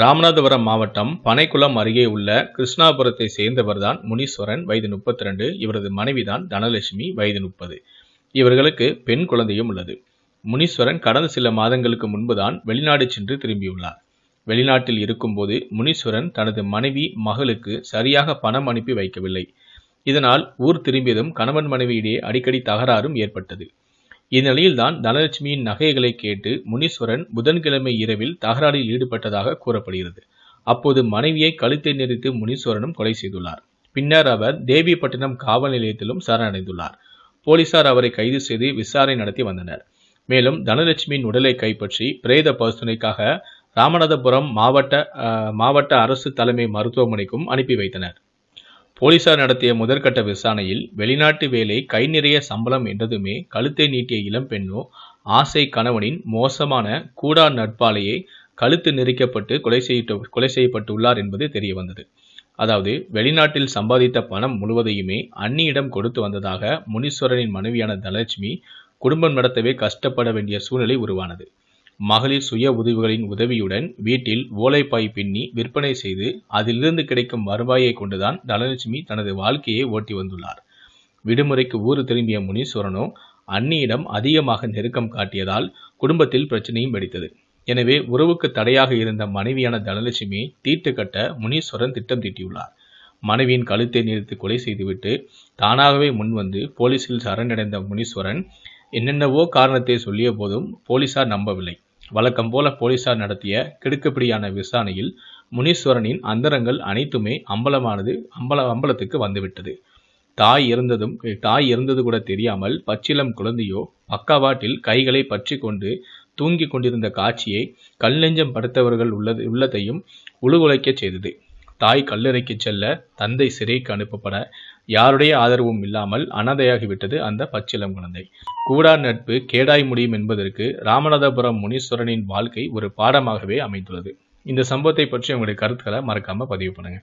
ராமநாதபுரம் மாவட்டம் பனைக்குளம் அருகே உள்ள கிருஷ்ணாபுரத்தை சேர்ந்தவர்தான் முனீஸ்வரன் வயது முப்பத்தி ரெண்டு இவரது மனைவிதான் தனலட்சுமி வயது முப்பது இவர்களுக்கு பெண் குழந்தையும் உள்ளது முனீஸ்வரன் கடந்த சில மாதங்களுக்கு முன்புதான் வெளிநாடு சென்று திரும்பியுள்ளார் வெளிநாட்டில் இருக்கும்போது முனீஸ்வரன் தனது மனைவி மகளுக்கு சரியாக பணம் அனுப்பி வைக்கவில்லை இதனால் ஊர் திரும்பியதும் கணவன் மனைவியிடையே அடிக்கடி தகராறும் ஏற்பட்டது இந்நிலையில்தான் தனலட்சுமியின் நகைகளை கேட்டு முனீஸ்வரன் புதன்கிழமை இரவில் தகராறில் ஈடுபட்டதாக கூறப்படுகிறது அப்போது மனைவியை கழுத்தை நெறித்து முனீஸ்வரனும் கொலை செய்துள்ளார் பின்னர் அவர் தேவிப்பட்டினம் காவல் நிலையத்திலும் சரணடைந்துள்ளார் போலீசார் அவரை கைது செய்து விசாரணை நடத்தி வந்தனர் மேலும் தனலட்சுமியின் உடலை கைப்பற்றி பிரேத பரிசோதனைக்காக ராமநாதபுரம் மாவட்ட மாவட்ட அரசு தலைமை மருத்துவமனைக்கும் அனுப்பி வைத்தனர் போலீசார் நடத்திய முதற்கட்ட விசாரணையில் வெளிநாட்டு வேலை கை நிறைய சம்பளம் என்றதுமே கழுத்தை நீட்டிய இளம்பெண்ணோ ஆசை கணவனின் மோசமான கூடா நட்பாலேயே கழுத்து நெரிக்கப்பட்டு கொலை செய்ய கொலை செய்யப்பட்டுள்ளார் என்பது தெரிய வந்தது அதாவது வெளிநாட்டில் சம்பாதித்த பணம் முழுவதையுமே அன்னியிடம் கொடுத்து வந்ததாக முனீஸ்வரனின் மனைவியான தனலட்சுமி குடும்பம் நடத்தவே கஷ்டப்பட வேண்டிய சூழ்நிலை உருவானது மகளிர் சுய உதவிகளின் உதவியுடன் வீட்டில் ஓலைப்பாய் பின்னி விற்பனை செய்து அதிலிருந்து கிடைக்கும் வருவாயை கொண்டுதான் தனலட்சுமி தனது வாழ்க்கையை ஓட்டி வந்துள்ளார் விடுமுறைக்கு ஊர் திரும்பிய முனீஸ்வரனோ அன்னியிடம் அதிகமாக நெருக்கம் காட்டியதால் குடும்பத்தில் பிரச்சனையும் வெடித்தது எனவே உறவுக்கு தடையாக இருந்த மனைவியான தனலட்சுமியை தீட்டு கட்ட முனீஸ்வரன் திட்டம் தீட்டியுள்ளார் மனைவியின் கழுத்தை நிறுத்தி கொலை செய்துவிட்டு தானாகவே முன்வந்து போலீசில் சரணடைந்த முனீஸ்வரன் என்னென்னவோ காரணத்தை சொல்லிய போதும் போலீசார் நம்பவில்லை வழக்கம் போல போலீசார் நடத்திய கிடுக்குப்பிடியான விசாரணையில் முனீஸ்வரனின் அந்தரங்கள் அனைத்துமே அம்பலமானது அம்பல அம்பலத்துக்கு வந்துவிட்டது தாய் இருந்ததும் தாய் இருந்தது கூட தெரியாமல் பச்சிலம் குழந்தையோ பக்கவாட்டில் கைகளை பற்றி கொண்டு தூங்கிக் கொண்டிருந்த காட்சியை கல்லெஞ்சம் படுத்தவர்கள் உள்ளது உள்ளத்தையும் உழுகுலைக்கச் செய்தது தாய் கல்லறைக்கு செல்ல தந்தை சிறைக்கு அனுப்பப்பட யாருடைய ஆதரவும் இல்லாமல் அனாதையாகிவிட்டது அந்த பச்சிலம் குழந்தை கூடா நட்பு கேடாய் முடியும் என்பதற்கு ராமநாதபுரம் முனீஸ்வரனின் வாழ்க்கை ஒரு பாடமாகவே அமைந்துள்ளது இந்த சம்பவத்தை பற்றி உங்களுடைய கருத்துக்களை மறக்காம பதிவு பண்ணுங்க